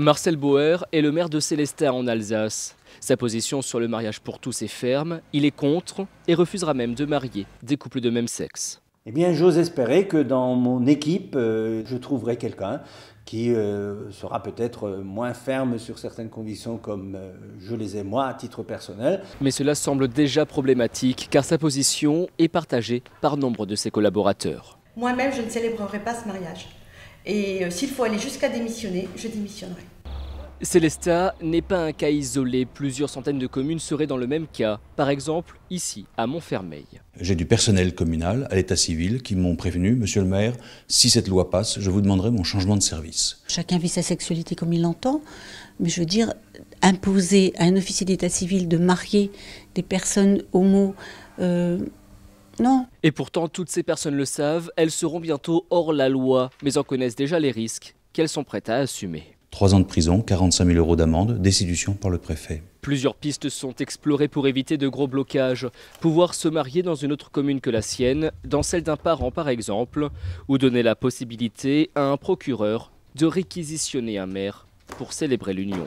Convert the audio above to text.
Marcel Bauer est le maire de Célestin en Alsace. Sa position sur le mariage pour tous est ferme, il est contre et refusera même de marier des couples de même sexe. Eh bien, j'ose espérer que dans mon équipe, euh, je trouverai quelqu'un qui euh, sera peut-être euh, moins ferme sur certaines conditions comme je les ai moi à titre personnel. Mais cela semble déjà problématique car sa position est partagée par nombre de ses collaborateurs. Moi-même, je ne célébrerai pas ce mariage. Et euh, s'il faut aller jusqu'à démissionner, je démissionnerai. Célestat n'est pas un cas isolé. Plusieurs centaines de communes seraient dans le même cas. Par exemple, ici, à Montfermeil. J'ai du personnel communal à l'état civil qui m'ont prévenu, monsieur le maire, si cette loi passe, je vous demanderai mon changement de service. Chacun vit sa sexualité comme il l'entend, mais je veux dire, imposer à un officier d'état civil de marier des personnes homo, euh, et pourtant, toutes ces personnes le savent, elles seront bientôt hors la loi, mais en connaissent déjà les risques qu'elles sont prêtes à assumer. Trois ans de prison, 45 000 euros d'amende, décision par le préfet. Plusieurs pistes sont explorées pour éviter de gros blocages. Pouvoir se marier dans une autre commune que la sienne, dans celle d'un parent par exemple, ou donner la possibilité à un procureur de réquisitionner un maire pour célébrer l'union.